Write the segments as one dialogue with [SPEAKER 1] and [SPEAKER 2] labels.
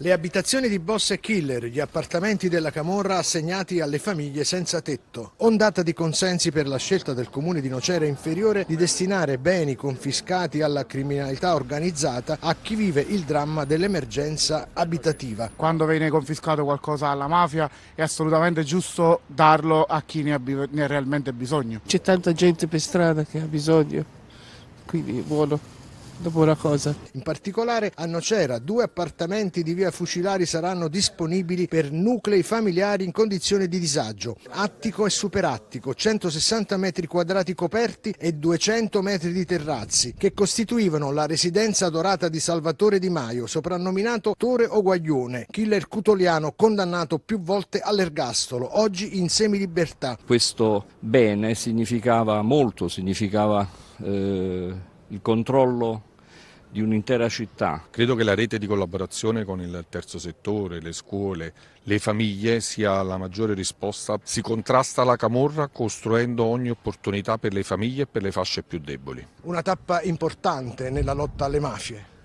[SPEAKER 1] Le abitazioni di boss e killer, gli appartamenti della Camorra assegnati alle famiglie senza tetto. Ondata di consensi per la scelta del comune di Nocera Inferiore di destinare beni confiscati alla criminalità organizzata a chi vive il dramma dell'emergenza abitativa. Quando viene confiscato qualcosa alla mafia è assolutamente giusto darlo a chi ne ha, ne ha realmente bisogno. C'è tanta gente per strada che ha bisogno, quindi è buono dopo la cosa. In particolare a Nocera due appartamenti di via Fucilari saranno disponibili per nuclei familiari in condizione di disagio, attico e superattico, 160 metri quadrati coperti e 200 metri di terrazzi, che costituivano la residenza dorata di Salvatore Di Maio, soprannominato Tore Oguaglione, killer cutoliano condannato più volte all'ergastolo, oggi in semilibertà.
[SPEAKER 2] Questo bene significava molto, significava... Eh il controllo di un'intera città. Credo che la rete di collaborazione con il terzo settore, le scuole, le famiglie sia la maggiore risposta. Si contrasta la camorra costruendo ogni opportunità per le famiglie e per le fasce più deboli.
[SPEAKER 1] Una tappa importante nella lotta alle mafie.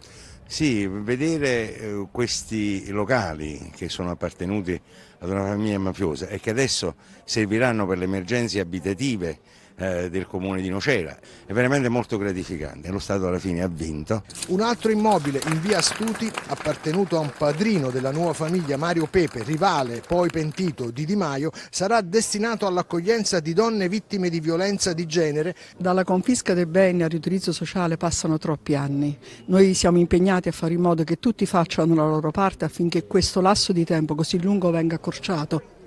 [SPEAKER 2] Sì, vedere eh,
[SPEAKER 3] questi locali che sono appartenuti ad una famiglia mafiosa e che adesso serviranno per le emergenze abitative eh, del comune di Nocera. È veramente molto gratificante, lo Stato alla fine ha vinto.
[SPEAKER 1] Un altro immobile in via Astuti, appartenuto a un padrino della nuova famiglia Mario Pepe, rivale poi pentito di Di Maio, sarà destinato all'accoglienza di donne vittime di violenza di genere. Dalla confisca dei beni al riutilizzo sociale passano troppi anni. Noi siamo impegnati a fare in modo che tutti facciano la loro parte affinché questo lasso di tempo così lungo venga accorciato.